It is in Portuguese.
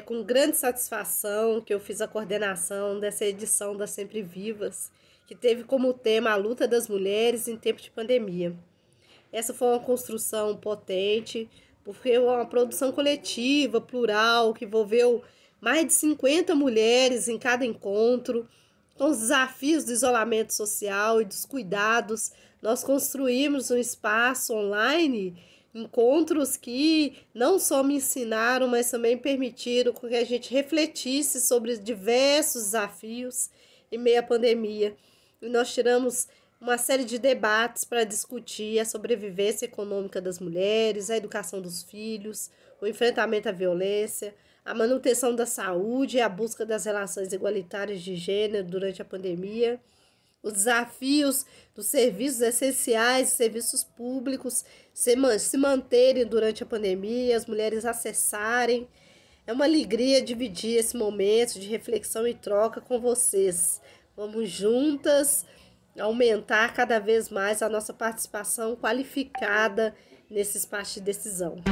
É com grande satisfação que eu fiz a coordenação dessa edição da Sempre Vivas, que teve como tema a luta das mulheres em tempo de pandemia. Essa foi uma construção potente, porque é uma produção coletiva, plural, que envolveu mais de 50 mulheres em cada encontro. Com os desafios do isolamento social e dos cuidados, nós construímos um espaço online encontros que não só me ensinaram, mas também permitiram que a gente refletisse sobre diversos desafios em meio à pandemia. E nós tiramos uma série de debates para discutir a sobrevivência econômica das mulheres, a educação dos filhos, o enfrentamento à violência, a manutenção da saúde e a busca das relações igualitárias de gênero durante a pandemia os desafios dos serviços essenciais, serviços públicos se, se manterem durante a pandemia, as mulheres acessarem. É uma alegria dividir esse momento de reflexão e troca com vocês. Vamos juntas aumentar cada vez mais a nossa participação qualificada nesse espaço de decisão. Música